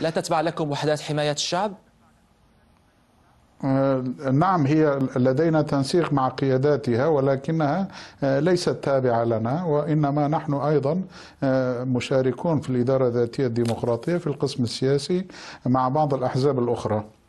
لا تتبع لكم وحدات حماية الشعب؟ آه، نعم هي لدينا تنسيق مع قياداتها ولكنها آه، ليست تابعة لنا وإنما نحن أيضا آه، مشاركون في الإدارة الذاتية الديمقراطية في القسم السياسي مع بعض الأحزاب الأخرى